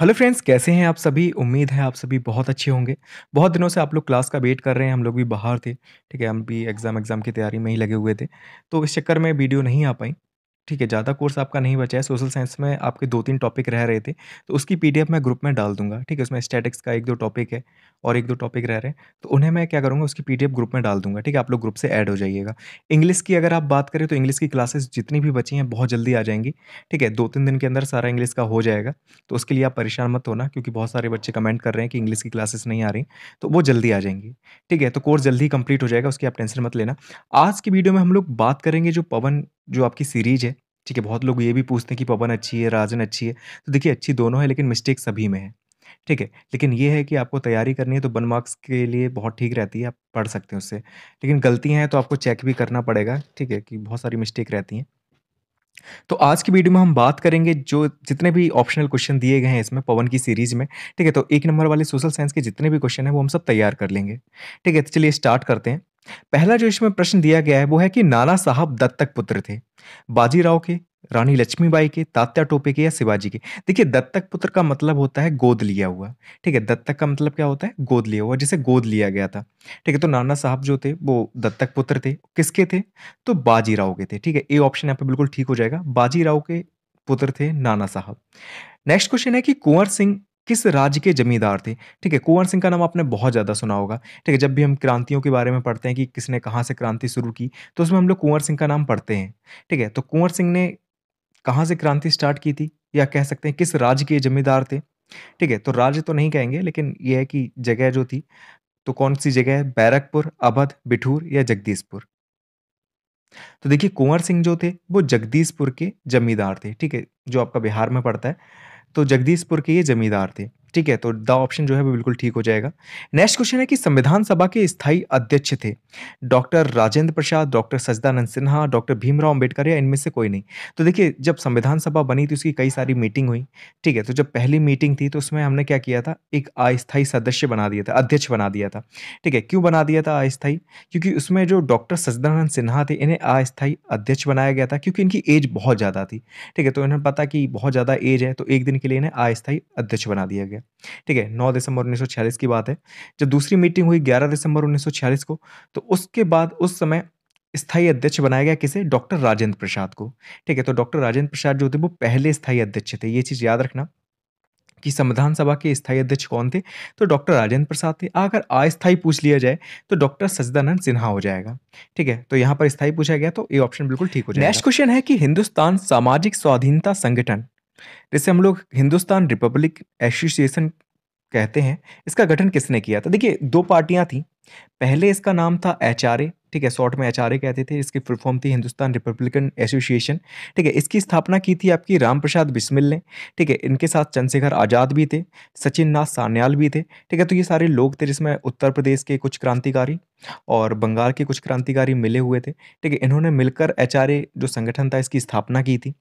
Hello friends कैसे हैं आप सभी उम्मीद है आप सभी बहुत अच्छे होंगे बहुत दिनों से आप लोग क्लास का वेट कर रहे हैं हम लोग भी बाहर थे ठीक है हम भी एग्ज़ाम एग्ज़ाम की तैयारी में ही लगे हुए थे तो इस चक्कर में वीडियो नहीं आ पाई ठीक है ज़्यादा कोर्स आपका नहीं बचा है सोशल साइंस में आपके दो तीन टॉपिक रह रहे थे तो उसकी पी मैं ग्रुप में डाल दूंगा ठीक है उसमें स्टैटिक्स का एक दो टॉपिक है और एक दो टॉपिक रह रहे हैं तो उन्हें मैं क्या करूँगा उसकी पीडीएफ ग्रुप में डाल दूंगा ठीक है आप लोग ग्रुप से ऐड हो जाइएगा इंग्लिश की अगर आप बात करें तो इंग्लिश की क्लासेस जितनी भी बची हैं बहुत जल्दी आ जाएंगी ठीक है दो तीन दिन के अंदर सारा इंग्लिश का हो जाएगा तो उसके लिए आप परेशान मत होना क्योंकि बहुत सारे बच्चे कमेंट कर रहे हैं कि इंग्लिश की क्लासेस नहीं आ रही तो वो जल्दी आ जाएंगी ठीक है तो कोर्स जल्दी कंप्लीट हो जाएगा उसकी आप टेंशन मत लेना आज की वीडियो में हम लोग बात करेंगे जो पवन जो आपकी सीरीज़ है ठीक है बहुत लोग ये भी पूछते हैं कि पवन अच्छी है राजन अच्छी है तो देखिए अच्छी दोनों है लेकिन मिस्टेक सभी में है ठीक है लेकिन ये है कि आपको तैयारी करनी है तो वन मार्क्स के लिए बहुत ठीक रहती है आप पढ़ सकते हैं उससे लेकिन गलतियाँ हैं तो आपको चेक भी करना पड़ेगा ठीक है कि बहुत सारी मिस्टेक रहती हैं तो आज की वीडियो में हम बात करेंगे जो जितने भी ऑप्शनल क्वेश्चन दिए गए हैं इसमें पवन की सीरीज में ठीक है तो एक नंबर वाले सोशल साइंस के जितने भी क्वेश्चन हैं वो हम सब तैयार कर लेंगे ठीक है तो चलिए स्टार्ट करते हैं पहला जो इसमें प्रश्न दिया गया है वो है कि नाना साहब दत्तक पुत्र थे बाजीराव के रानी लक्ष्मीबाई के तात्या टोपे के या शिवाजी के देखिए दत्तक पुत्र का मतलब होता है गोद लिया हुआ ठीक है दत्तक का मतलब क्या होता है गोद लिया हुआ जिसे गोद लिया गया था ठीक है तो नाना साहब जो थे वो दत्तक पुत्र थे किसके थे तो बाजीराव के थे ठीक है ए ऑप्शन यहाँ पे बिल्कुल ठीक हो जाएगा बाजीराव के पुत्र थे नाना साहब नेक्स्ट क्वेश्चन है कि कुंवर सिंह किस राज्य के जमींदार थे ठीक है कुंवर सिंह का नाम आपने बहुत ज़्यादा सुना होगा ठीक है जब भी हम क्रांतियों के बारे में पढ़ते हैं कि किसने कहाँ से क्रांति शुरू की तो उसमें हम लोग कुंवर सिंह का नाम पढ़ते हैं ठीक है तो कुंवर सिंह ने कहाँ से क्रांति स्टार्ट की थी या कह सकते हैं किस राज्य के जमींदार थे ठीक है तो राज्य तो नहीं कहेंगे लेकिन यह है कि जगह जो थी तो कौन सी जगह है बैरकपुर अवध बिठूर या जगदीशपुर तो देखिए कुंवर सिंह जो थे वो जगदीशपुर के जमींदार थे ठीक है जो आपका बिहार में पड़ता है तो जगदीशपुर के ये जमींदार थे ठीक है तो द ऑप्शन जो है वो बिल्कुल ठीक हो जाएगा नेक्स्ट क्वेश्चन है कि संविधान सभा के स्थायी अध्यक्ष थे doctor Rajendra Prasad doctor Sachchidanand Sinha doctor Bhimrao Ambedkar या इनमें से कोई नहीं तो देखिए जब संविधान सभा बनी थी उसकी कई सारी मीटिंग हुई ठीक है तो जब पहली मीटिंग थी तो उसमें हमने क्या किया था एक अस्थायी सदस्य बना दिया था अध्यक्ष बना दिया था ठीक है क्यों बना दिया था अस्थायी क्योंकि उसमें जो डॉक्टर सजदानंद सिन्हा थे इन्हें अस्थायी अध्यक्ष बनाया गया था क्योंकि इनकी एज बहुत ज़्यादा थी ठीक है तो इन्हें पता कि बहुत ज़्यादा एज है तो एक दिन के लिए इन्हें अस्थायी अध्यक्ष बना दिया गया ठीक है नौ दिसंबर 1946 की बात है जब दूसरी मीटिंग हुई 11 दिसंबर 1946 को तो उसके बाद उस समय स्थायी अध्यक्ष बनाया गया किसे डॉक्टर राजेंद्र प्रसाद को ठीक है तो डॉक्टर राजेंद्र प्रसाद जो थे वो पहले स्थायी अध्यक्ष थे ये चीज़ याद रखना कि संविधान सभा के स्थायी अध्यक्ष कौन थे तो डॉक्टर राजेंद्र प्रसाद थे अगर अस्थायी पूछ लिया जाए तो डॉक्टर सजदानंद सिन्हा हो जाएगा ठीक है तो यहाँ पर स्थायी पूछा गया तो ये ऑप्शन बिल्कुल ठीक हो जाएगा नेक्स्ट क्वेश्चन है कि हिंदुस्तान सामाजिक स्वाधीनता संगठन जैसे हम लोग हिंदुस्तान रिपब्लिक एसोसिएशन कहते हैं इसका गठन किसने किया था देखिए दो पार्टियां थी पहले इसका नाम था एच ठीक है शॉर्ट में एच कहते थे इसकी फुल फॉर्म थी हिंदुस्तान रिपब्लिकन एसोसिएशन ठीक है इसकी स्थापना की थी आपकी राम प्रसाद बिस्मिल ने ठीक है इनके साथ चंद्रशेखर आज़ाद भी थे सचिन नाथ सान्याल भी थे ठीक है तो ये सारे लोग थे जिसमें उत्तर प्रदेश के कुछ क्रांतिकारी और बंगाल के कुछ क्रांतिकारी मिले हुए थे ठीक है इन्होंने मिलकर एच जो संगठन था इसकी स्थापना की थी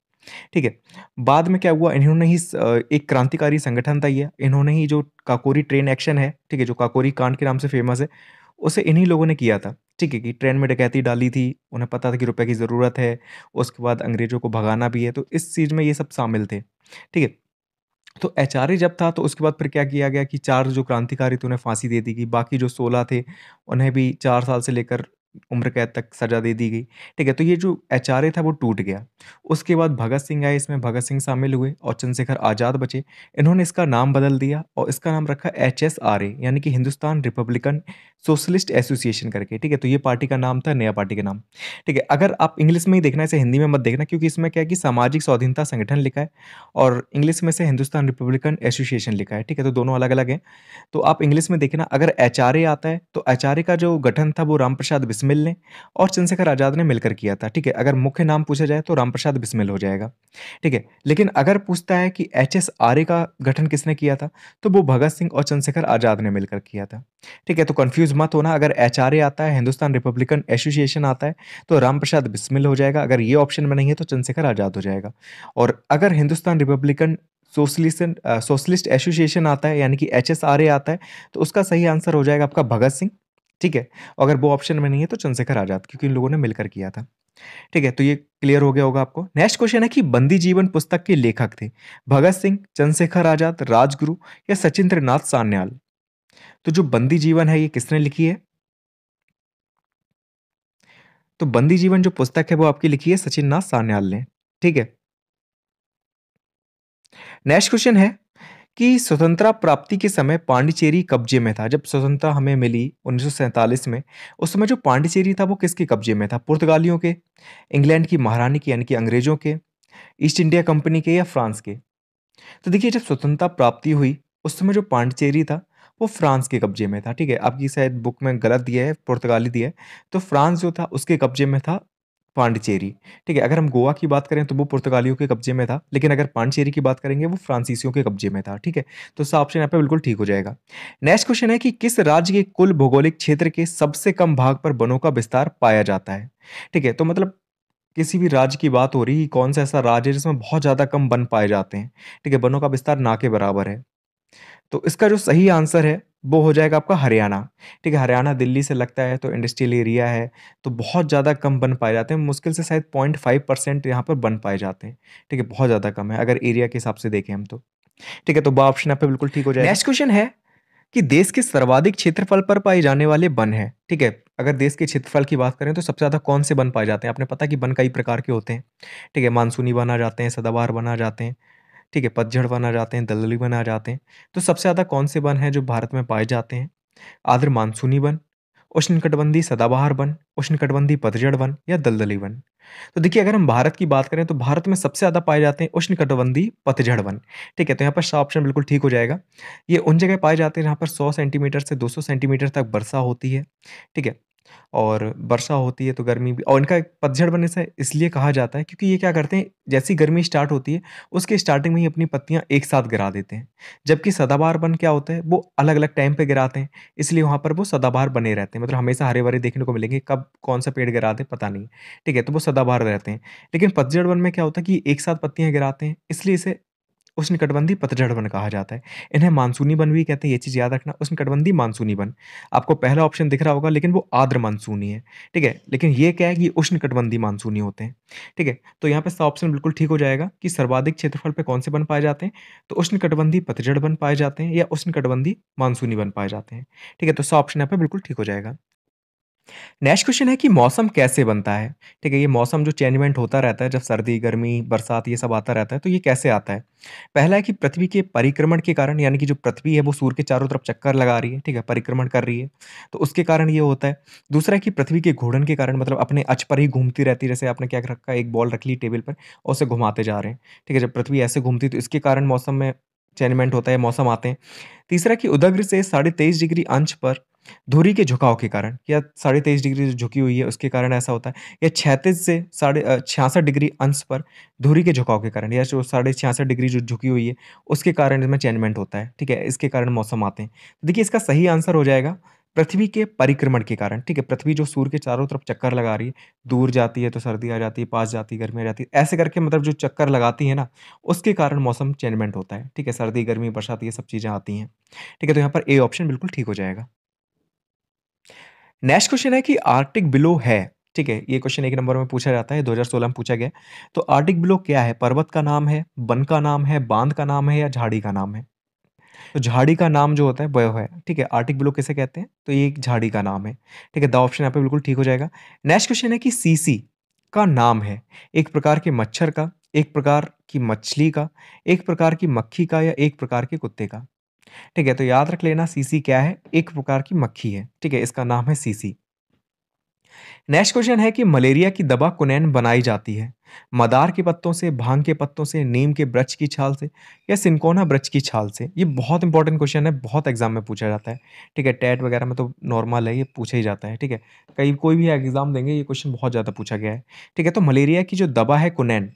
ठीक है बाद में क्या हुआ इन्होंने ही एक क्रांतिकारी संगठन था ये इन्होंने ही जो काकोरी ट्रेन एक्शन है ठीक है जो काकोरी कांड के नाम से फेमस है उसे इन्हीं लोगों ने किया था ठीक है कि ट्रेन में डकैती डाली थी उन्हें पता था कि रुपए की ज़रूरत है उसके बाद अंग्रेज़ों को भगाना भी है तो इस चीज़ में ये सब शामिल थे ठीक है तो एच जब था तो उसके बाद फिर क्या किया गया कि चार जो क्रांतिकारी थे उन्हें फांसी दे दी गई बाकी जो सोलह थे उन्हें भी चार साल से लेकर उम्र कैद तक सज़ा दे दी गई ठीक है तो ये जो एच था वो टूट गया उसके बाद भगत सिंह आए इसमें भगत सिंह शामिल हुए और चंद्रशेखर आज़ाद बचे इन्होंने इसका नाम बदल दिया और इसका नाम रखा एच यानी कि हिंदुस्तान रिपब्लिकन सोशलिस्ट एसोसिएशन करके ठीक है तो ये पार्टी का नाम था नया पार्टी का नाम ठीक है अगर आप इंग्लिश में ही देखना इसे हिंदी में मत देखना क्योंकि इसमें क्या है कि सामाजिक स्वाधीनता संगठन लिखा है और इंग्लिश में से हिंदुस्तान रिपब्लिकन एसोसिएशन लिखा है ठीक है तो दोनों अलग अलग हैं तो आप इंग्लिश में देखना अगर एच आता है तो एच का जो गठन था वो राम प्रसाद बिस्मिल ने और चंद्रशेखर आज़ाद ने मिलकर किया था ठीक है अगर मुख्य नाम पूछा जाए तो राम प्रसाद बिस्मिल हो जाएगा ठीक है लेकिन अगर पूछता है कि एच का गठन किसने किया था तो वो भगत सिंह और चंद्रशेखर आज़ाद ने मिलकर किया था ठीक है तो कन्फ्यूज मत होना अगर एच आता है हिंदुस्तान रिपब्लिकन एसोसिएशन आता है तो राम प्रसाद बिस्मिल हो जाएगा अगर ये ऑप्शन में नहीं है तो चंद्रशेखर आज़ाद हो जाएगा और अगर Hindustan Republican Socialist Socialist Association आता है यानी कि एच आता है तो उसका सही आंसर हो जाएगा आपका भगत सिंह ठीक है अगर वो ऑप्शन में नहीं है तो चंद्रशेखर आज़ाद क्योंकि इन लोगों ने मिलकर किया था ठीक है तो ये क्लियर हो गया होगा आपको नेक्स्ट क्वेश्चन है कि बंदी जीवन पुस्तक के लेखक थे भगत सिंह चंद्रशेखर आजाद राजगुरु या सचिंद्रनाथ सान्याल तो जो बंदी जीवन है ये किसने लिखी है तो बंदी जीवन जो पुस्तक है वो आपकी लिखी है सचिन नाथ सान्याल ने ठीक है नेक्स्ट क्वेश्चन है कि स्वतंत्रता प्राप्ति के समय पांडिचेरी कब्जे में था जब स्वतंत्रता हमें मिली उन्नीस में उस समय जो पांडिचेरी था वो किसके कब्जे में था पुर्तगालियों के इंग्लैंड की महारानी के यानी कि अंग्रेजों के ईस्ट इंडिया कंपनी के या फ्रांस के तो देखिए जब स्वतंत्रता प्राप्ति हुई उस समय जो पांडिचेरी था वो फ्रांस के कब्जे में था ठीक है आपकी शायद बुक में गलत दिया है पुर्तगाली दिया है तो फ्रांस जो था उसके कब्जे में था पांडिचेरी ठीक है अगर हम गोवा की बात करें तो वो पुर्तगालियों के कब्जे में था लेकिन अगर पांडिचेरी की बात करेंगे वो फ्रांसीसियों के कब्जे में था ठीक है तो इसका ऑप्शन यहाँ पे बिल्कुल ठीक हो जाएगा नेक्स्ट क्वेश्चन है कि किस राज्य के कुल भौगोलिक क्षेत्र के सबसे कम भाग पर वनों का विस्तार पाया जाता है ठीक है तो मतलब किसी भी राज्य की बात हो रही कौन सा ऐसा राज्य है जिसमें बहुत ज़्यादा कम वन पाए जाते हैं ठीक है वनों का विस्तार ना के बराबर है तो इसका जो सही आंसर है वो हो जाएगा आपका हरियाणा ठीक है हरियाणा दिल्ली से लगता है तो इंडस्ट्रियल एरिया है तो बहुत ज़्यादा कम बन पाए जाते हैं मुश्किल से शायद पॉइंट फाइव परसेंट यहाँ पर बन पाए जाते हैं ठीक है बहुत ज़्यादा कम है अगर एरिया के हिसाब से देखें हम तो ठीक है तो वह ऑप्शन आप बिल्कुल ठीक हो जाए नेक्स्ट क्वेश्चन है कि देश के सर्वाधिक क्षेत्रफल पर पाए जाने वाले वन है ठीक है अगर देश के क्षेत्रफल की बात करें तो सबसे ज़्यादा कौन से वन पाए जाते हैं आपने पता कि वन कई प्रकार के होते हैं ठीक है मानसूनी वन आ जाते हैं सदाबहार वन आ जाते हैं ठीक है पतझड़ बना जाते हैं दलदली बना जाते हैं तो सबसे ज़्यादा कौन से वन हैं जो भारत में पाए जाते हैं आर्द्र मानसूनी वन उष्णकटबंधी सदाबहार वन उष्णकटबंधी पतझड़ वन या दलदली वन तो देखिए अगर हम भारत की बात करें तो भारत में सबसे ज़्यादा पाए जाते हैं उष्णकटबंधी पतझड़ वन ठीक है तो यहाँ पर सा ऑप्शन बिल्कुल ठीक हो जाएगा ये उन जगह पाए जाते हैं जहाँ पर 100 सेंटीमीटर से 200 सेंटीमीटर तक वर्षा होती है ठीक है और वर्षा होती है तो गर्मी भी और इनका एक पतझड़ बनने से इसलिए कहा जाता है क्योंकि ये क्या करते हैं जैसी गर्मी स्टार्ट होती है उसके स्टार्टिंग में ही अपनी पत्तियाँ एक साथ गिरा देते हैं जबकि सदाबहार वन क्या होता है वो अलग अलग टाइम पर गिराते हैं इसलिए वहाँ पर वो सदाबहार बने रहते हैं मतलब हमेशा हरे भरे देखने को मिलेंगे कब कौन सा पेड़ गिरा दें पता नहीं ठीक है तो वो सदाबहार रहते हैं लेकिन पतझड़ वन में क्या होता है कि एक साथ पत्तियाँ गिराते हैं इसलिए इसे उष्णकटिबंधीय पतझड़ वन कहा जाता है इन्हें मानसूनी वन भी कहते हैं ये चीज़ याद रखना उष्णकटिबंधीय मानसूनी वन आपको पहला ऑप्शन दिख रहा होगा लेकिन वो आर्द्र मानसूनी है ठीक है लेकिन ये क्या है कि उष्णकटिबंधीय मानसूनी होते हैं ठीक है तो यहाँ पर ऑप्शन बिल्कुल ठीक हो जाएगा कि सर्वाधिक क्षेत्रफल पर कौन से बन पाए जाते हैं तो उष्णकटिबंधीय पतझड़ बन पाए जाते हैं या उष्णकटिबंधीय मानसूनी बन पाए जाते हैं ठीक है तो सौ ऑप्शन यहाँ पर बिल्कुल ठीक हो जाएगा नेक्स्ट क्वेश्चन है कि मौसम कैसे बनता है ठीक है ये मौसम जो चेंजमेंट होता रहता है जब सर्दी गर्मी बरसात ये सब आता रहता है तो ये कैसे आता है पहला है कि पृथ्वी के परिक्रमण के कारण यानी कि जो पृथ्वी है वो सूर्य के चारों तरफ चक्कर लगा रही है ठीक है परिक्रमण कर रही है तो उसके कारण ये होता है दूसरा है कि पृथ्वी के घूर्णन के कारण मतलब अपने अच पर ही घूमती रहती है जैसे आपने क्या रखा एक बॉल रख ली टेबल पर और उसे घुमाते जा रहे हैं ठीक है जब पृथ्वी ऐसे घूमती तो इसके कारण मौसम में चेंजमेंट होता है मौसम आते हैं तीसरा कि उदग्र से साढ़े तेईस डिग्री अंश पर धुरी के झुकाव के कारण या साढ़े तेईस डिग्री जो झुकी हुई है उसके कारण ऐसा होता है या छैतीस से साढ़े छियासठ डिग्री अंश पर धुरी के झुकाव के कारण या जो साढ़े छियासठ डिग्री जो झुकी हुई है उसके कारण इसमें चेंजमेंट होता है ठीक है इसके कारण मौसम आते हैं तो देखिए इसका सही आंसर हो जाएगा पृथ्वी के परिक्रमण के कारण ठीक है पृथ्वी जो सूर्य के चारों तरफ चक्कर लगा रही है दूर जाती है तो सर्दी आ जाती है पास जाती है गर्मी आ जाती है ऐसे करके मतलब जो चक्कर लगाती है ना उसके कारण मौसम चेंजमेंट होता है ठीक है सर्दी गर्मी बरसात ये सब चीज़ें आती हैं ठीक है तो यहाँ पर ए ऑप्शन बिल्कुल ठीक हो जाएगा नेक्स्ट क्वेश्चन है कि आर्टिक बिलो है ठीक है ये क्वेश्चन एक नंबर में पूछा जाता है 2016 में पूछा गया तो आर्टिक बिलो क्या है पर्वत का नाम है वन का नाम है बांध का नाम है या झाड़ी का नाम है तो झाड़ी का नाम जो होता है वह है ठीक है आर्टिक बिलो किसे कहते हैं तो ये झाड़ी का नाम है ठीक है द ऑप्शन यहाँ पे बिल्कुल ठीक हो जाएगा नेक्स्ट क्वेश्चन है कि सीसी का नाम है एक प्रकार के मच्छर का एक प्रकार की मछली का एक प्रकार की मक्खी का या एक प्रकार के कुत्ते का ठीक है तो याद रख लेना सीसी क्या है एक प्रकार की मक्खी है ठीक है इसका नाम है सीसी नेक्स्ट क्वेश्चन है कि मलेरिया की दवा कुनैन बनाई जाती है मदार के पत्तों से भांग के पत्तों से नीम के ब्रच की छाल से या सिंकोना ब्रच की छाल से ये बहुत इंपॉर्टेंट क्वेश्चन है बहुत एग्जाम में पूछा जाता है ठीक है टेट वगैरह में तो नॉर्मल है ये पूछा ही जाता है ठीक है कई कोई भी एग्जाम देंगे ये क्वेश्चन बहुत ज़्यादा पूछा गया है ठीक है तो मलेरिया की जो दवा है कुनैन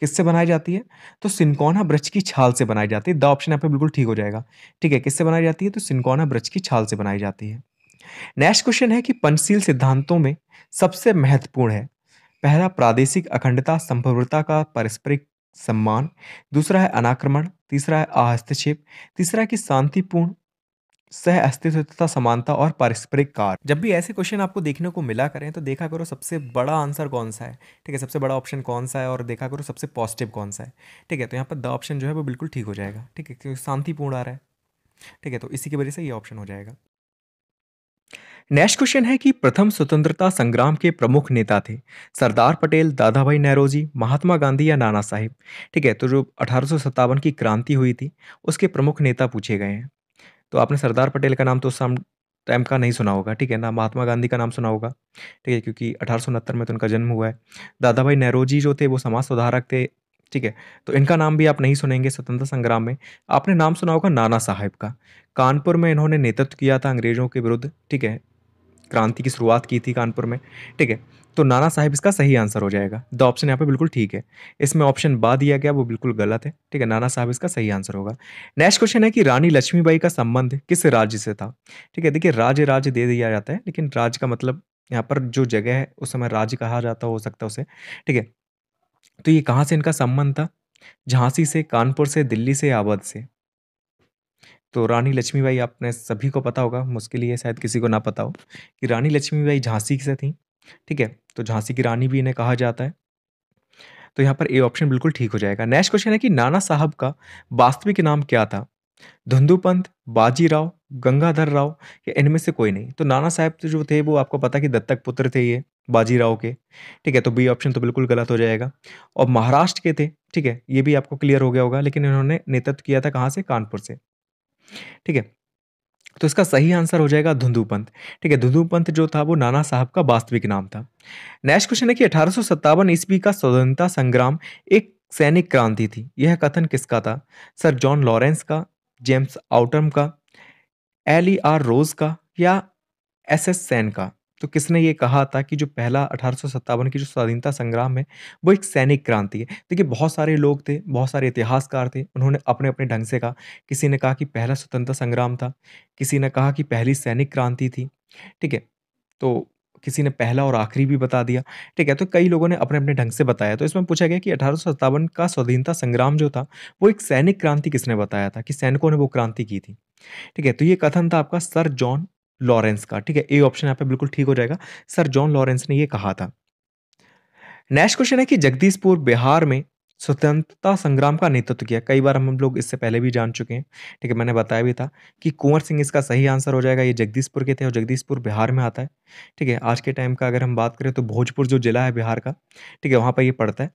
किससे बनाई जाती है तो सिंकोना ब्रज की छाल से बनाई जाती है द ऑप्शन यहाँ पे बिल्कुल ठीक हो जाएगा ठीक है किससे बनाई जाती है तो सिंकोना ब्रज की छाल से बनाई जाती है नेक्स्ट क्वेश्चन है कि पंचशील सिद्धांतों में सबसे महत्वपूर्ण है पहला प्रादेशिक अखंडता संप्रभुता का पारस्परिक सम्मान दूसरा है अनाक्रमण तीसरा है आहस्तक्षेप तीसरा है कि शांतिपूर्ण सह अस्तित्व तथा समानता और पारस्परिक कार जब भी ऐसे क्वेश्चन आपको देखने को मिला करें तो देखा करो सबसे बड़ा आंसर कौन सा है ठीक है सबसे बड़ा ऑप्शन कौन सा है और देखा करो सबसे पॉजिटिव कौन सा है ठीक है तो यहाँ पर द ऑप्शन जो है वो बिल्कुल ठीक हो जाएगा ठीक है क्योंकि शांतिपूर्ण आ रहा है ठीक है तो इसी की वजह से ये ऑप्शन हो जाएगा नेक्स्ट क्वेश्चन है कि प्रथम स्वतंत्रता संग्राम के प्रमुख नेता थे सरदार पटेल दादा भाई नेहरोजी महात्मा गांधी या नाना साहेब ठीक है तो जो अठारह की क्रांति हुई थी उसके प्रमुख नेता पूछे गए हैं तो आपने सरदार पटेल का नाम तो उस सम टाइम का नहीं सुना होगा ठीक है ना महात्मा गांधी का नाम सुना होगा ठीक है क्योंकि अठारह में तो उनका जन्म हुआ है दादा भाई नेहरू जी जो थे वो समाज सुधारक थे ठीक है तो इनका नाम भी आप नहीं सुनेंगे स्वतंत्रता संग्राम में आपने नाम सुना होगा नाना साहब का कानपुर में इन्होंने नेतृत्व किया था अंग्रेज़ों के विरुद्ध ठीक है क्रांति की शुरुआत की थी कानपुर में ठीक है तो नाना साहब इसका सही आंसर हो जाएगा द ऑप्शन यहाँ पे बिल्कुल ठीक है इसमें ऑप्शन बा दिया गया वो बिल्कुल गलत है ठीक है नाना साहब इसका सही आंसर होगा नेक्स्ट क्वेश्चन है कि रानी लक्ष्मीबाई का संबंध किस राज्य से था ठीक है देखिए राज्य राज्य दे दिया जाता है लेकिन राज्य का मतलब यहाँ पर जो जगह है उस समय राज्य कहा जाता हो सकता है उसे ठीक है तो ये कहाँ से इनका संबंध था झांसी से कानपुर से दिल्ली से अवध से तो रानी लक्ष्मीबाई आपने सभी को पता होगा मुश्किल ही है शायद किसी को ना पता हो कि रानी लक्ष्मीबाई झांसी से थी ठीक है तो झांसी की रानी भी इन्हें कहा जाता है तो यहाँ पर ए ऑप्शन बिल्कुल ठीक हो जाएगा नेक्स्ट क्वेश्चन है कि नाना साहब का वास्तविक नाम क्या था धुंधुपंत बाजीराव गंगाधर राव या इनमें से कोई नहीं तो नाना साहब तो जो थे वो आपको पता कि दत्तक पुत्र थे ये बाजीराव के ठीक है तो बी ऑप्शन तो बिल्कुल गलत हो जाएगा और महाराष्ट्र के थे ठीक है ये भी आपको क्लियर हो गया होगा लेकिन इन्होंने नेतृत्व किया था कहाँ से कानपुर से ठीक है तो इसका सही आंसर हो जाएगा धुंधुपंत ठीक है धुंधुपंत जो था वो नाना साहब का वास्तविक नाम था नेक्स्ट क्वेश्चन है कि अठारह ईस्वी का स्वतंत्रता संग्राम एक सैनिक क्रांति थी यह कथन किसका था सर जॉन लॉरेंस का जेम्स आउटम का एली आर रोज का या एस एस सैन का तो किसने ये कहा था कि जो पहला अठारह की जो स्वाधीनता संग्राम है वो एक सैनिक क्रांति है देखिए बहुत सारे लोग थे बहुत सारे इतिहासकार थे उन्होंने अपने अपने ढंग से कहा किसी ने कहा कि पहला स्वतंत्रता संग्राम था किसी ने कहा कि पहली सैनिक क्रांति थी ठीक है तो किसी ने पहला और आखिरी भी बता दिया ठीक है तो कई लोगों ने अपने अपने ढंग से बताया तो इसमें पूछा गया कि अठारह का स्वाधीनता संग्राम जो था वो एक सैनिक क्रांति किसने बताया था कि सैनिकों ने वो क्रांति की थी ठीक है तो ये कथन था आपका सर जॉन लॉरेंस का ठीक है ए ऑप्शन यहाँ पे बिल्कुल ठीक हो जाएगा सर जॉन लॉरेंस ने ये कहा था नेक्स्ट क्वेश्चन है कि जगदीशपुर बिहार में स्वतंत्रता संग्राम का नेतृत्व किया कई बार हम लोग इससे पहले भी जान चुके हैं ठीक है मैंने बताया भी था कि कुंवर सिंह इसका सही आंसर हो जाएगा ये जगदीशपुर के थे और जगदीशपुर बिहार में आता है ठीक है आज के टाइम का अगर हम बात करें तो भोजपुर जो जिला है बिहार का ठीक है वहाँ पर ये पड़ता है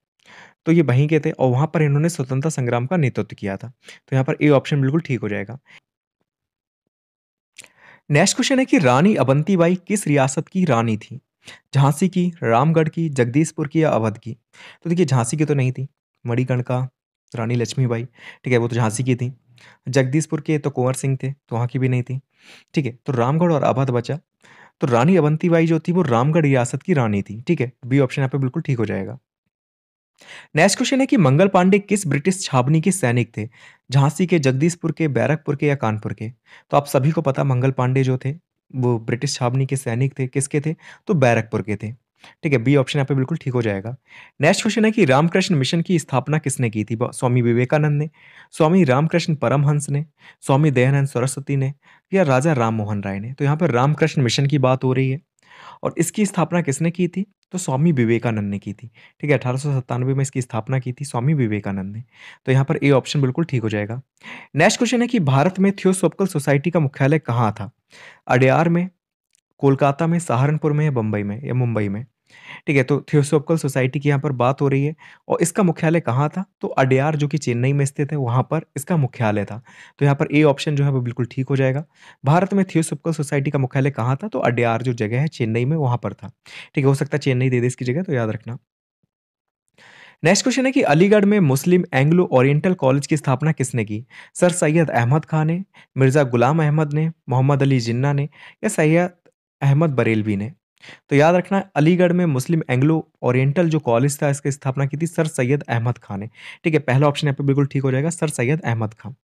तो ये वहीं के थे और वहाँ पर इन्होंने स्वतंत्रता संग्राम का नेतृत्व किया था तो यहाँ पर ए ऑप्शन बिल्कुल ठीक हो जाएगा नेक्स्ट क्वेश्चन है कि रानी अवंती बाई किस रियासत की रानी थी झांसी की रामगढ़ की जगदीशपुर की या अवध की तो देखिए झांसी की तो नहीं थी का रानी लक्ष्मीबाई ठीक है वो तो झांसी की थी जगदीशपुर के तो कुंवर सिंह थे तो वहाँ की भी नहीं थी ठीक है तो रामगढ़ और अवध बचा तो रानी अवंती बाई जो थी वो रामगढ़ रियासत की रानी थी ठीक है बी ऑप्शन यहाँ पे बिल्कुल ठीक हो जाएगा नेक्स्ट क्वेश्चन है कि मंगल पांडे किस ब्रिटिश छावनी के सैनिक थे झांसी के जगदीशपुर के बैरकपुर के या कानपुर के तो आप सभी को पता मंगल पांडे जो थे वो ब्रिटिश छावनी के सैनिक थे किसके थे तो बैरकपुर के थे ठीक है बी ऑप्शन यहाँ पे बिल्कुल ठीक हो जाएगा नेक्स्ट क्वेश्चन है कि रामकृष्ण मिशन की स्थापना किसने की थी स्वामी विवेकानंद ने स्वामी रामकृष्ण परमहंस ने स्वामी दयानंद सरस्वती ने या राजा राम मोहन राय ने तो यहाँ पर रामकृष्ण मिशन की बात हो रही है और इसकी स्थापना किसने की थी तो स्वामी विवेकानंद ने की थी ठीक है अठारह में इसकी स्थापना की थी स्वामी विवेकानंद ने तो यहाँ पर ए ऑप्शन बिल्कुल ठीक हो जाएगा नेक्स्ट क्वेश्चन है कि भारत में थियोसोपकल सोसाइटी का मुख्यालय कहाँ था अडयार में कोलकाता में सहारनपुर में या बम्बई में या मुंबई में ठीक है, तो थियोसोफिकल सोसाइटी की यहाँ पर बात हो रही है और इसका मुख्यालय कहाँ था? तो अडयार जो कि चेन्नई में स्थित है, वहाँ पर इसका मुख्यालय था। तो यहाँ पर ए ऑप्शन जो है वो बिल्कुल ठीक हो जाएगा। भारत में थियोसोफिकल सोसाइटी का मुख्यालय कहाँ था? तो अडयार जो जगह है चेन्नई में वहाँ पर था। ठीक है, हो सकता है चेन्नई दे दे इसकी जगह तो याद रखना। नेक्स्ट क्वेश्चन है कि अलीगढ़ में मुस्लिम एंग्लो ओरिएंटल कॉलेज की स्थापना किसने की? सर सैयद अहमद खान ने, मिर्ज़ा गुलाम अहमद ने, मोहम्मद अली जिन्ना ने या सैयद अहमद बरेलवी ने? तो याद रखना अलीगढ़ में मुस्लिम एंग्लो ओरिएंटल जो कॉलेज था इसकी स्थापना की थी सर सैयद अहमद खान ने ठीक है पहला ऑप्शन यहाँ पे बिल्कुल ठीक हो जाएगा sir Syed Ahmad Khan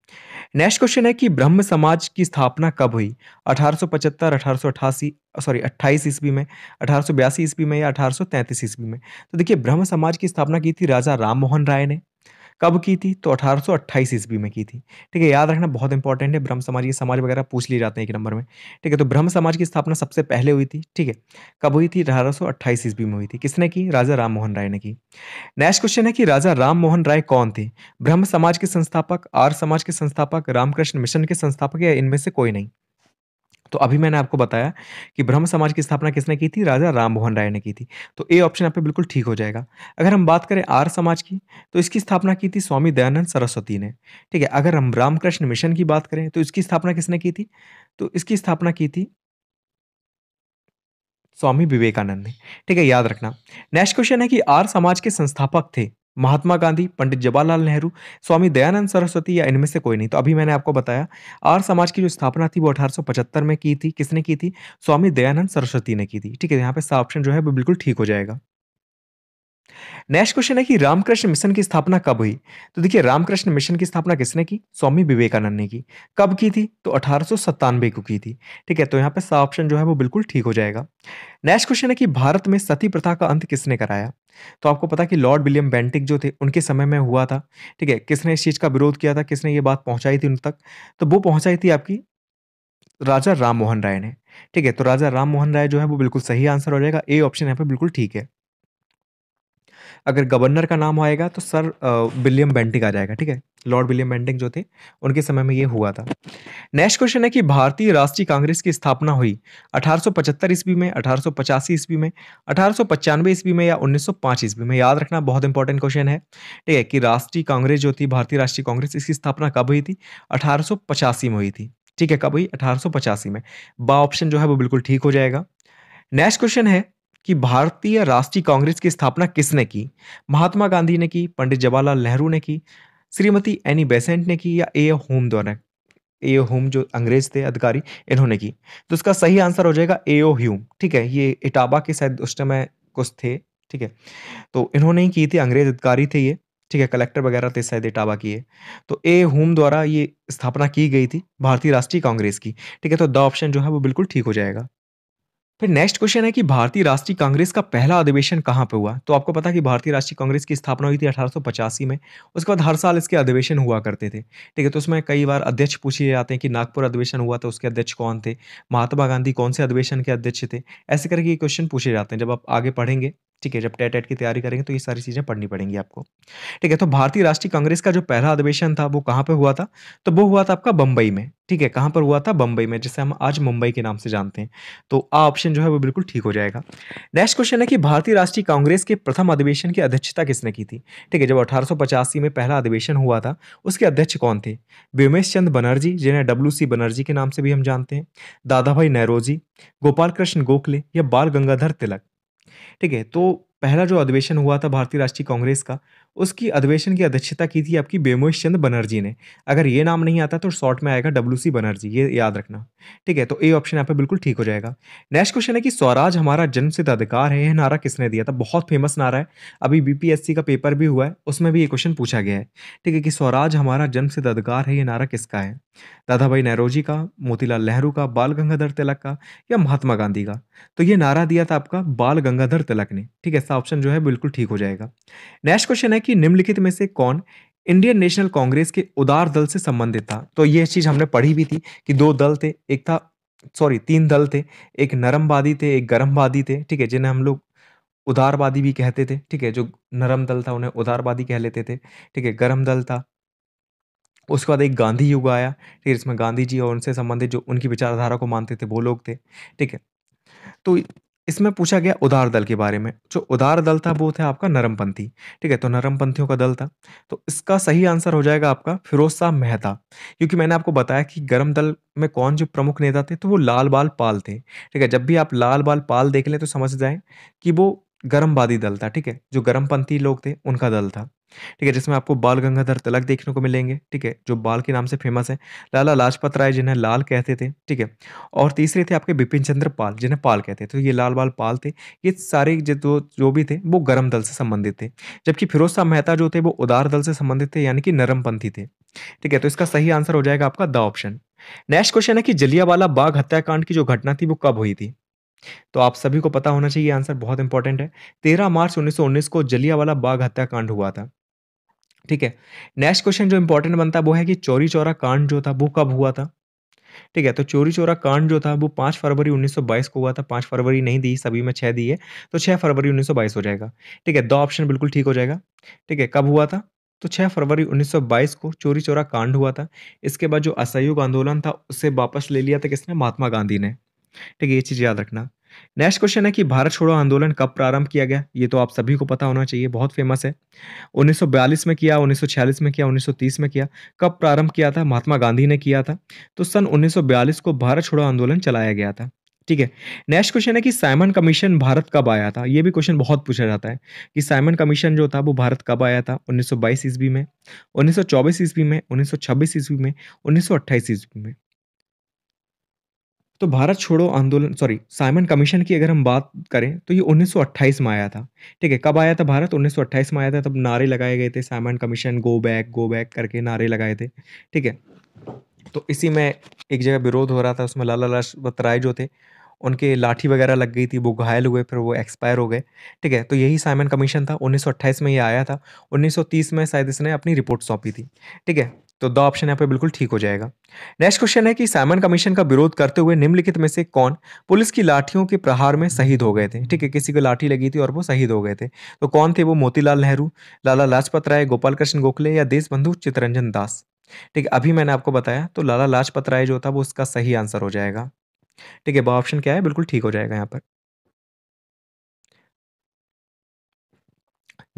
next question है कि ब्रह्म समाज की स्थापना कब हुई 1875 1888 सॉरी अट्ठाईस ईस्वी में अठारह ईस्वी में या अठारह ईस्वी में तो देखिए ब्रह्म समाज की स्थापना की थी राजा राम मोहन राय ने कब की थी तो अठारह ईस्वी में की थी ठीक है याद रखना बहुत इंपॉर्टेंट है ब्रह्म समाज ये समाज वगैरह पूछ लिए जाते हैं एक नंबर में ठीक है तो ब्रह्म समाज की स्थापना सबसे पहले हुई थी ठीक है कब हुई थी अठारह ईस्वी में हुई थी किसने की राजा राम मोहन राय ने की नेक्स्ट क्वेश्चन है कि राजा राम मोहन राय कौन थे ब्रह्म समाज के संस्थापक आर समाज के संस्थापक रामकृष्ण मिशन के संस्थापक या इनमें से कोई नहीं तो अभी मैंने आपको बताया कि ब्रह्म समाज की स्थापना किसने की थी राजा राम मोहन राय ने की थी तो ए ऑप्शन आप बिल्कुल ठीक हो जाएगा अगर हम बात करें आर समाज की तो इसकी स्थापना की थी स्वामी दयानंद सरस्वती ने ठीक है अगर हम रामकृष्ण मिशन की बात करें तो इसकी स्थापना किसने की थी तो इसकी स्थापना की थी स्वामी विवेकानंद ने ठीक है याद रखना नेक्स्ट क्वेश्चन है कि आर समाज के संस्थापक थे महात्मा गांधी पंडित जवाहरलाल नेहरू स्वामी दयानंद सरस्वती या इनमें से कोई नहीं तो अभी मैंने आपको बताया आर समाज की जो स्थापना थी वो पचहत्तर में की थी किसने की थी स्वामी दयानंद सरस्वती ने की थी ठीक है यहाँ पे ऑप्शन जो है वो बिल्कुल ठीक हो जाएगा नेक्स्ट क्वेश्चन है कि रामकृष्ण मिशन की स्थापना कब हुई तो देखिए रामकृष्ण मिशन की स्थापना किसने की स्वामी विवेकानंद ने की कब की थी तो अठारह को की थी ठीक है तो यहाँ पे सा ऑप्शन जो है वो बिल्कुल ठीक हो जाएगा नेक्स्ट क्वेश्चन है कि भारत में सती प्रथा का अंत किसने कराया तो आपको पता कि लॉर्ड विलियम बेंटिक जो थे उनके समय में हुआ था ठीक है किसने इस चीज़ का विरोध किया था किसने ये बात पहुंचाई थी उन तक तो वो पहुंचाई थी आपकी राजा राम मोहन राय ने ठीक है तो राजा राम मोहन राय जो है वो बिल्कुल सही आंसर हो जाएगा ए ऑप्शन यहाँ पे बिल्कुल ठीक है अगर गवर्नर का नाम आएगा तो सर विलियम बेंटिक आ जाएगा ठीक है लॉर्ड विलियम बेंटिक जो थे उनके समय में ये हुआ था नेक्स्ट क्वेश्चन है कि भारतीय राष्ट्रीय कांग्रेस की स्थापना हुई 1875 ईस्वी में 1885 ईस्वी में अठारह ईस्वी में या 1905 ईस्वी में याद रखना बहुत इंपॉर्टेंट क्वेश्चन है ठीक है कि राष्ट्रीय कांग्रेस जो थी भारतीय राष्ट्रीय कांग्रेस इसकी स्थापना कब हुई थी अठारह में हुई थी ठीक है कब हुई अठारह में बा ऑप्शन जो है वो बिल्कुल ठीक हो जाएगा नेक्स्ट क्वेश्चन है कि भारतीय राष्ट्रीय कांग्रेस की स्थापना किसने की महात्मा गांधी ने की पंडित जवाहरलाल नेहरू ने की श्रीमती एनी बेसेंट ने की या ए होम द्वारा ए होम जो अंग्रेज थे अधिकारी इन्होंने की तो इसका सही आंसर हो जाएगा ए ओ ह्यूम ठीक है ये इटाबा के शायद उस समय कुछ थे ठीक है तो इन्होंने ही की थी अंग्रेज अधिकारी थे ये ठीक है कलेक्टर वगैरह थे शायद इटाबा की है तो ए होम द्वारा ये स्थापना की गई थी भारतीय राष्ट्रीय कांग्रेस की ठीक है तो द ऑप्शन जो है वो बिल्कुल ठीक हो जाएगा फिर नेक्स्ट क्वेश्चन है कि भारतीय राष्ट्रीय कांग्रेस का पहला अधिवेशन कहाँ पे हुआ तो आपको पता कि भारतीय राष्ट्रीय कांग्रेस की स्थापना हुई थी अठारह में उसके बाद हर साल इसके अधिवेशन हुआ करते थे ठीक है तो उसमें कई बार अध्यक्ष पूछे जाते हैं कि नागपुर अधिवेशन हुआ तो उसके अध्यक्ष कौन थे महात्मा गांधी कौन से अधिवेशन के अध्यक्ष थे ऐसे करके ये क्वेश्चन पूछे जाते हैं जब आप आगे पढ़ेंगे ठीक है जब टेट एट की तैयारी करेंगे तो ये सारी चीज़ें पढ़नी पड़ेंगी आपको ठीक है तो भारतीय राष्ट्रीय कांग्रेस का जो पहला अधिवेशन था वो कहाँ पर हुआ था तो वो हुआ था आपका बम्बई में ठीक है कहाँ पर हुआ था बम्बई में जिसे हम आज मुंबई के नाम से जानते हैं तो आ ऑप्शन जो है वो बिल्कुल ठीक हो जाएगा नेक्स्ट क्वेश्चन है कि भारतीय राष्ट्रीय कांग्रेस के प्रथम अधिवेशन की अध्यक्षता किसने की थी ठीक है जब अठारह में पहला अधिवेशन हुआ था उसके अध्यक्ष कौन थे व्योमेश चंद बनर्जी जिन्हें डब्ल्यू बनर्जी के नाम से भी हम जानते हैं दादा भाई नेहरोजी गोपाल कृष्ण गोखले या बाल गंगाधर तिलक ठीक है तो पहला जो अधिवेशन हुआ था भारतीय राष्ट्रीय कांग्रेस का उसकी अधिवेशन की अध्यक्षता की थी आपकी बेमोश चंद बनर्जी ने अगर ये नाम नहीं आता तो शॉर्ट में आएगा डब्ल्यू सी बनर्जी ये याद रखना ठीक है तो ए ऑप्शन यहाँ पे बिल्कुल ठीक हो जाएगा नेक्स्ट क्वेश्चन है कि स्वराज हमारा जन्मसिद्ध अधिकार है यह नारा किसने दिया था बहुत फेमस नारा है अभी बीपीएससी का पेपर भी हुआ है उसमें भी ये क्वेश्चन पूछा गया है ठीक है कि स्वराज हमारा जन्मसिद्ध अधिकार है यह नारा किसका है दादाभाई नेहरोजी का मोतीलाल नेहरू का बाल गंगाधर तिलक का या महात्मा गांधी का तो ये नारा दिया था आपका बाल गंगाधर तिलक ने ठीक है ऐसा ऑप्शन जो है बिल्कुल ठीक हो जाएगा नेक्स्ट क्वेश्चन है कि निम्नलिखित में से कौन इंडियन नेशनल कांग्रेस के उदार दल से संबंधित था तो ये चीज हमने पढ़ी भी थी कि दो दल थे एक था सॉरी तीन दल थे एक नरमवादी थे एक गर्मवादी थे ठीक है जिन्हें हम लोग उदारवादी भी कहते थे ठीक है जो नरम दल था उन्हें उदारवादी कह लेते थे ठीक है गर्म दल था उसके बाद एक गांधी युग आया ठीक है इसमें गांधी जी और उनसे संबंधित जो उनकी विचारधारा को मानते थे वो लोग थे ठीक है तो इसमें पूछा गया उदार दल के बारे में जो उदार दल था वो था आपका नरमपंथी ठीक है तो नरमपंथियों का दल था तो इसका सही आंसर हो जाएगा आपका फिरोज शाह मेहता क्योंकि मैंने आपको बताया कि गर्म दल में कौन जो प्रमुख नेता थे तो वो लाल बाल पाल थे ठीक है जब भी आप लाल बाल पाल देख लें तो समझ जाए कि वो गर्मवादी दल था ठीक है जो गर्मपंथी लोग थे उनका दल था ठीक है जिसमें आपको बाल गंगाधर तिलक देखने को मिलेंगे ठीक है जो बाल के नाम से फेमस है लाला लाजपत राय जिन्हें लाल कहते थे ठीक है और तीसरे थे आपके बिपिन चंद्र पाल जिन्हें पाल कहते थे तो ये लाल बाल पाल थे ये सारे जो जो भी थे वो गर्म दल से संबंधित थे जबकि फिरोज शाह मेहता जो थे वो उदार दल से संबंधित थे यानी कि नरमपंथी थे ठीक है तो इसका सही आंसर हो जाएगा आपका द ऑप्शन नेक्स्ट क्वेश्चन है कि जलियावाला बाघ हत्याकांड की जो घटना थी वो कब हुई थी तो आप सभी को पता होना चाहिए आंसर बहुत इंपॉर्टेंट है तेरह मार्च 1919 को जलियावाला बाघ हत्याकांड हुआ था ठीक है नेक्स्ट क्वेश्चन जो इंपॉर्टेंट बनता है वो है कि चोरी चौरा कांड जो था वो कब हुआ था ठीक है तो चोरी चोरा कांड जो था वो पाँच फरवरी 1922 को हुआ था पाँच फरवरी नहीं दी सभी में छः दी है तो छः फरवरी 1922 हो जाएगा ठीक है दो ऑप्शन बिल्कुल ठीक हो जाएगा ठीक है कब हुआ था तो छह फरवरी 1922 को चोरी चोरा कांड हुआ था इसके बाद जो असहयोग आंदोलन था उसे वापस ले लिया था किसने महात्मा गांधी ने ठीक है ये चीज़ याद रखना नेक्स्ट क्वेश्चन है कि भारत छोड़ो आंदोलन कब प्रारंभ किया गया ये तो आप सभी को पता होना चाहिए बहुत फेमस है 1942 में किया 1946 में किया 1930 में किया कब प्रारंभ किया था महात्मा गांधी ने किया था तो सन 1942 को भारत छोड़ो आंदोलन चलाया गया था ठीक है नेक्स्ट क्वेश्चन है कि साइमन कमीशन भारत कब आया था ये भी क्वेश्चन बहुत पूछा जाता है कि साइमन कमीशन जो था वो भारत कब आया था 1922 ईस्वी में 1924 ईस्वी में 1926 ईस्वी में 1928 ईस्वी में तो भारत छोड़ो आंदोलन सॉरी साइमन कमीशन की अगर हम बात करें तो ये 1928 में आया था ठीक है कब आया था भारत 1928 में आया था तब नारे लगाए गए थे Simon commission go back go back करके नारे लगाए थे ठीक है तो इसी में एक जगह विरोध हो रहा था उसमें लाला लाजपत राय जो थे उनके लाठी वगैरह लग गई थी वो घायल हुए फिर वो एक्सपायर हो गए ठीक है तो यही साइमन कमीशन था 1928 में ये आया था 1930 में शायद इसने अपनी रिपोर्ट सौंपी थी ठीक है तो द ऑप्शन यहाँ पे बिल्कुल ठीक हो जाएगा नेक्स्ट क्वेश्चन है कि साइमन कमीशन का विरोध करते हुए निम्नलिखित में से कौन पुलिस की लाठियों के प्रहार में शहीद हो गए थे ठीक है किसी को लाठी लगी थी और वो शहीद हो गए थे तो कौन थे वो मोतीलाल नेहरू लाला लाजपत राय गोपाल कृष्ण गोखले या देशबंधु चितरंजन दास ठीक है अभी मैंने आपको बताया तो लाला लाजपत राय जो था वो उसका सही आंसर हो जाएगा ठीक है वह ऑप्शन क्या है बिल्कुल ठीक हो जाएगा यहाँ पर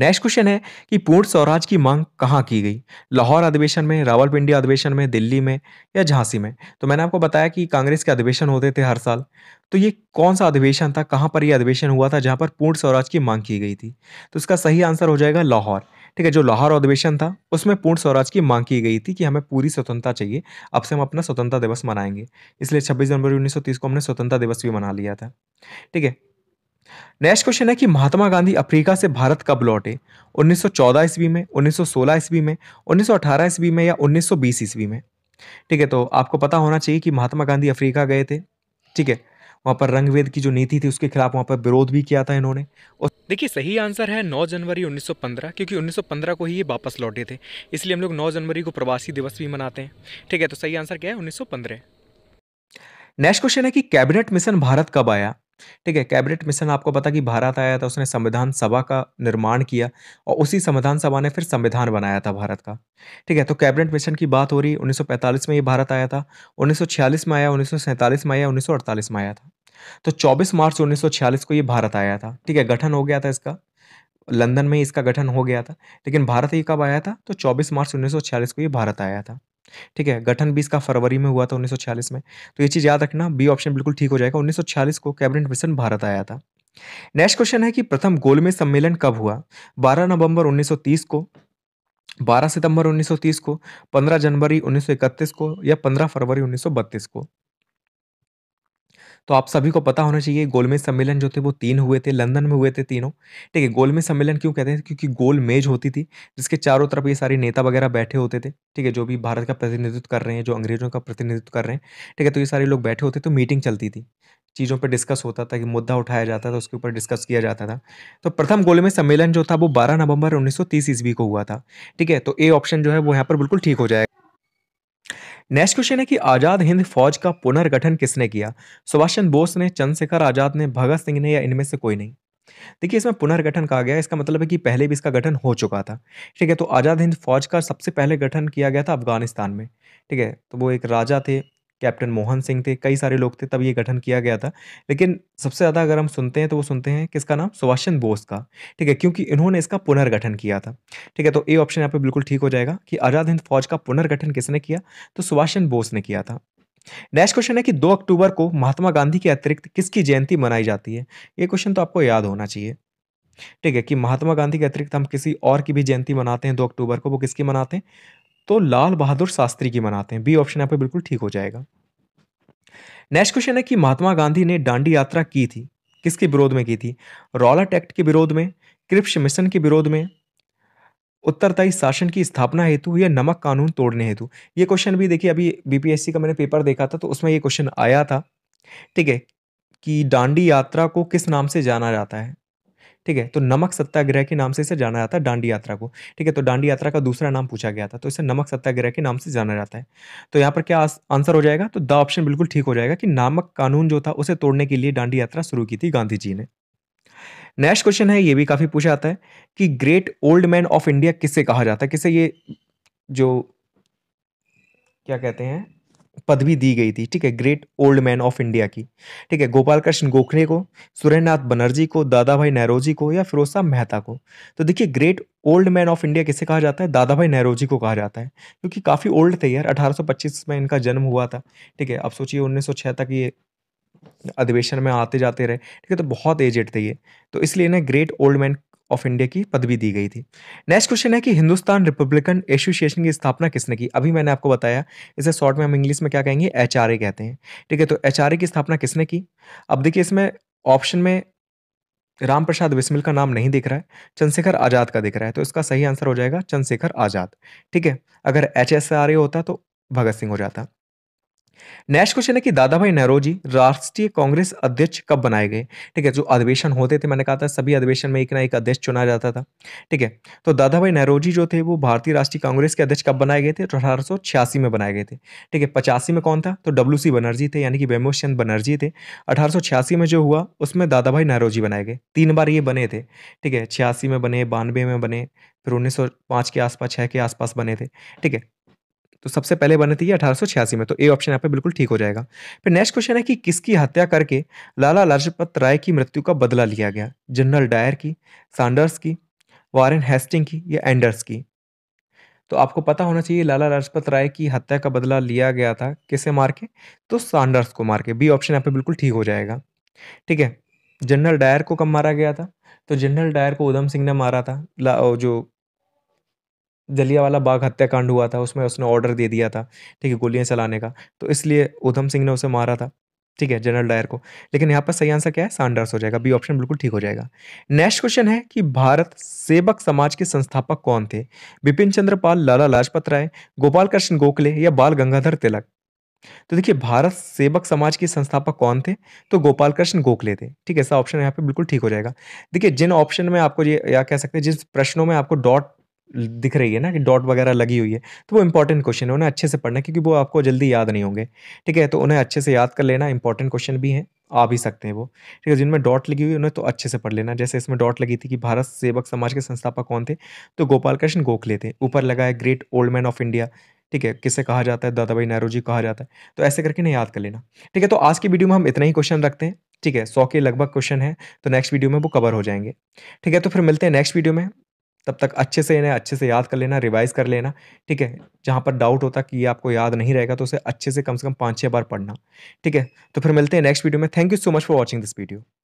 नेक्स्ट क्वेश्चन है कि पूर्ण स्वराज की मांग कहाँ की गई लाहौर अधिवेशन में रावलपिंडी अधिवेशन में दिल्ली में या झांसी में तो मैंने आपको बताया कि कांग्रेस के अधिवेशन होते थे हर साल तो ये कौन सा अधिवेशन था कहाँ पर यह अधिवेशन हुआ था जहाँ पर पूर्ण स्वराज की मांग की गई थी तो इसका सही आंसर हो जाएगा लाहौर ठीक है जो लाहौर अधिवेशन था उसमें पूर्ण स्वराज की मांग की गई थी कि हमें पूरी स्वतंत्रता चाहिए अब से हम अपना स्वतंत्रता दिवस मनाएंगे इसलिए छब्बीस जनवरी उन्नीस को हमने स्वतंत्रता दिवस भी मना लिया था ठीक है नेक्स्ट क्वेश्चन है कि महात्मा गांधी अफ्रीका से भारत कब लौटे 1914 ईस्वी में 1916 ईस्वी में 1918 ईस्वी में या 1920 ईस्वी में ठीक है तो आपको पता होना चाहिए कि महात्मा गांधी अफ्रीका गए थे ठीक है वहाँ पर रंगवेद की जो नीति थी उसके खिलाफ वहाँ पर विरोध भी किया था इन्होंने और देखिए सही आंसर है 9 जनवरी 1915 क्योंकि 1915 को ही ये वापस लौटे थे इसलिए हम लोग 9 जनवरी को प्रवासी दिवस भी मनाते हैं ठीक है तो सही आंसर क्या है 1915 नेक्स्ट क्वेश्चन है कि कैबिनेट मिशन भारत कब आया ठीक है कैबिनेट मिशन आपको पता कि भारत आया था उसने संविधान सभा का निर्माण किया और उसी संविधान सभा ने फिर संविधान बनाया था भारत का ठीक है तो कैबिनेट मिशन की बात हो रही 1945 में ये भारत आया था 1946 में आया 1947 में आया 1948 में आया था तो 24 मार्च 1946 को ये भारत आया था ठीक है गठन हो गया था इसका लंदन में इसका गठन हो गया था लेकिन भारत ये कब आया था तो चौबीस मार्च उन्नीस को ये भारत आया था ठीक है गठन भी इसका फरवरी में हुआ था उन्नीस में तो ये चीज़ याद रखना बी ऑप्शन बिल्कुल ठीक हो जाएगा उन्नीस को कैबिनेट मिशन भारत आया था नेक्स्ट क्वेश्चन है कि प्रथम गोलमेज सम्मेलन कब हुआ 12 नवंबर 1930 को 12 सितंबर 1930 को 15 जनवरी 1931 को या 15 फरवरी 1932 को तो आप सभी को पता होना चाहिए गोलमेज सम्मेलन जो थे वो तीन हुए थे लंदन में हुए थे तीनों ठीक है गोलमेज सम्मेलन क्यों कहते हैं क्योंकि गोलमेज होती थी जिसके चारों तरफ ये सारे नेता वगैरह बैठे होते थे ठीक है जो भी भारत का प्रतिनिधित्व कर रहे हैं जो अंग्रेजों का प्रतिनिधित्व कर रहे हैं ठीक है तो ये सारे लोग बैठे होते तो मीटिंग चलती थी चीज़ों पर डिस्कस होता था कि मुद्दा उठाया जाता था उसके ऊपर डिस्कस किया जाता था तो प्रथम गोलमेज सम्मेलन जो था वो 12 नवंबर 1930 ईस्वी को हुआ था ठीक है तो ए ऑप्शन जो है वो यहाँ पर बिल्कुल ठीक हो जाएगा नेक्स्ट क्वेश्चन है कि आजाद हिंद फौज का पुनर्गठन किसने किया सुभाष चंद्र बोस ने चंद्रशेखर आजाद ने भगत सिंह ने या इनमें से कोई नहीं देखिए इसमें पुनर्गठन कहा गया इसका मतलब है कि पहले भी इसका गठन हो चुका था ठीक है तो आज़ाद हिंद फौज का सबसे पहले गठन किया गया था अफगानिस्तान में ठीक है तो वो एक राजा थे कैप्टन मोहन सिंह थे कई सारे लोग थे तब ये गठन किया गया था लेकिन सबसे ज़्यादा अगर हम सुनते हैं तो वो सुनते हैं किसका नाम सुभाष चंद्र बोस का ठीक है क्योंकि इन्होंने इसका पुनर्गठन किया था ठीक है तो ए ऑप्शन यहाँ पे बिल्कुल ठीक हो जाएगा कि आज़ाद हिंद फौज का पुनर्गठन किसने किया तो सुभाष चंद्र बोस ने किया था नेक्स्ट क्वेश्चन है कि दो अक्टूबर को महात्मा गांधी के अतिरिक्त किसकी जयंती मनाई जाती है ये क्वेश्चन तो आपको याद होना चाहिए ठीक है कि महात्मा गांधी के अतिरिक्त हम किसी और की भी जयंती मनाते हैं दो अक्टूबर को वो किसकी मनाते हैं तो लाल बहादुर शास्त्री की मनाते हैं बी ऑप्शन यहाँ पे बिल्कुल ठीक हो जाएगा नेक्स्ट क्वेश्चन है कि महात्मा गांधी ने डांडी यात्रा की थी किसके विरोध में की थी रॉलट एक्ट के विरोध में क्रिप्स मिशन के विरोध में उत्तरदायी शासन की स्थापना हेतु या नमक कानून तोड़ने हेतु ये क्वेश्चन भी देखिए अभी बीपीएससी का मैंने पेपर देखा था तो उसमें ये क्वेश्चन आया था ठीक है कि डांडी यात्रा को किस नाम से जाना जाता है ठीक है तो नमक सत्याग्रह के नाम से इसे जाना जाता है डांडी यात्रा को ठीक है तो डांडी यात्रा का दूसरा नाम पूछा गया था तो इसे नमक सत्याग्रह के नाम से जाना जाता है तो यहाँ पर क्या आंसर हो जाएगा तो द ऑप्शन बिल्कुल ठीक हो जाएगा कि नामक कानून जो था उसे तोड़ने के लिए डांडी यात्रा शुरू की थी गांधी जी ने नेक्स्ट क्वेश्चन है ये भी काफ़ी पूछा जाता है कि great old man of India किससे कहा जाता है किसे ये जो क्या कहते हैं पदवी दी गई थी ठीक है great old man of India की ठीक है गोपाल कृष्ण गोखले को सुरेंद्रनाथ बनर्जी को दादा भाई नेहरोजी को या फिरोज साहब मेहता को तो देखिए great old man of India किसे कहा जाता है दादा भाई नेहरोजी को कहा जाता है क्योंकि काफ़ी ओल्ड थे यार 1825 में इनका जन्म हुआ था ठीक है अब सोचिए उन्नीस तक ये अधिवेशन में आते जाते रहे ठीक है तो बहुत एजेड थे ये तो इसलिए इन्हें great old man of India की पदवी दी गई थी नेक्स्ट क्वेश्चन है कि हिंदुस्तान रिपब्लिकन एसोसिएशन की स्थापना किसने की अभी मैंने आपको बताया इसे शॉर्ट में हम इंग्लिश में क्या कहेंगे एच कहते हैं ठीक है तो एच की स्थापना किसने की अब देखिए इसमें ऑप्शन में राम प्रसाद बिस्मिल का नाम नहीं दिख रहा है चंद्रशेखर आज़ाद का दिख रहा है तो इसका सही आंसर हो जाएगा चंद्रशेखर आज़ाद ठीक है अगर एच एस होता तो भगत सिंह हो जाता नेक्स्ट क्वेश्चन है कि दादा भाई नेहरू जी राष्ट्रीय कांग्रेस अध्यक्ष कब बनाए गए ठीक है जो अधिवेशन होते थे मैंने कहा था सभी अधिवेशन में एक ना एक अध्यक्ष चुना जाता था ठीक है तो दादा भाई नेहरू जी जो थे वो भारतीय राष्ट्रीय कांग्रेस के अध्यक्ष कब बनाए गए थे तो अठारह में बनाए गए थे ठीक है पचासी में कौन था तो डब्ल्यू बनर्जी थे यानी कि वेमोश चंद बनर्जी थे अठारह में जो हुआ उसमें दादा भाई नेहरू जी बनाए गए तीन बार ये बने थे ठीक है छियासी में बने बानवे में बने फिर 1905 के आसपास छः के आसपास बने थे ठीक है तो सबसे पहले बनी थी अठारह में तो ए ऑप्शन यहाँ पे बिल्कुल ठीक हो जाएगा फिर नेक्स्ट क्वेश्चन है कि किसकी हत्या करके लाला लाजपत राय की मृत्यु का बदला लिया गया जनरल डायर की सांडर्स की वारेन हेस्टिंग की या एंडर्स की तो आपको पता होना चाहिए लाला लाजपत राय की हत्या का बदला लिया गया था किसे मार के तो सांडर्स को मार के बी ऑप्शन यहाँ पे बिल्कुल ठीक हो जाएगा ठीक है जनरल डायर को कब मारा गया था तो जनरल डायर को उधम सिंह ने मारा था जो वाला बाग हत्याकांड हुआ था उसमें उसने ऑर्डर दे दिया था ठीक है गोलियां चलाने का तो इसलिए उधम सिंह ने उसे मारा था ठीक है जनरल डायर को लेकिन यहाँ पर सही आंसर क्या है सांडर्स हो जाएगा बी ऑप्शन बिल्कुल ठीक हो जाएगा नेक्स्ट क्वेश्चन है कि भारत सेवक समाज के संस्थापक कौन थे बिपिन चंद्र पाल लाला लाजपत राय गोपाल कृष्ण गोखले या बाल गंगाधर तिलक तो देखिए भारत सेवक समाज के संस्थापक कौन थे तो गोपाल कृष्ण गोखले थे ठीक है ऐसा ऑप्शन यहाँ पे बिल्कुल ठीक हो जाएगा देखिए जिन ऑप्शन में आपको ये या कह सकते हैं जिस प्रश्नों में आपको डॉट दिख रही है ना कि डॉट वगैरह लगी हुई है तो वो इंपॉर्टेंट क्वेश्चन है उन्हें अच्छे से पढ़ना क्योंकि वो आपको जल्दी याद नहीं होंगे ठीक है तो उन्हें अच्छे से याद कर लेना इंपॉर्टेंट क्वेश्चन भी हैं आ भी सकते हैं वो ठीक है जिनमें डॉट लगी हुई उन्हें तो अच्छे से पढ़ लेना जैसे इसमें डॉट लगी थी कि भारत सेवक समाज के संस्थापक कौन थे तो गोपाल कृष्ण गोखले थे ऊपर लगा है great old man of India ठीक है किसे कहा जाता है दादा भाई नेहरू जी कहा जाता है तो ऐसे करके नहीं याद कर लेना ठीक है तो आज की वीडियो में हम इतना ही क्वेश्चन रखते हैं ठीक है सौ के लगभग क्वेश्चन है तो नेक्स्ट वीडियो में वो कवर हो जाएंगे ठीक है तो फिर मिलते हैं नेक्स्ट वीडियो में तब तक अच्छे से इन्हें अच्छे से याद कर लेना रिवाइज कर लेना ठीक है जहाँ पर डाउट होता कि ये आपको याद नहीं रहेगा तो उसे अच्छे से कम से कम पाँच छः बार पढ़ना ठीक है तो फिर मिलते हैं नेक्स्ट वीडियो में thank you so much for watching this video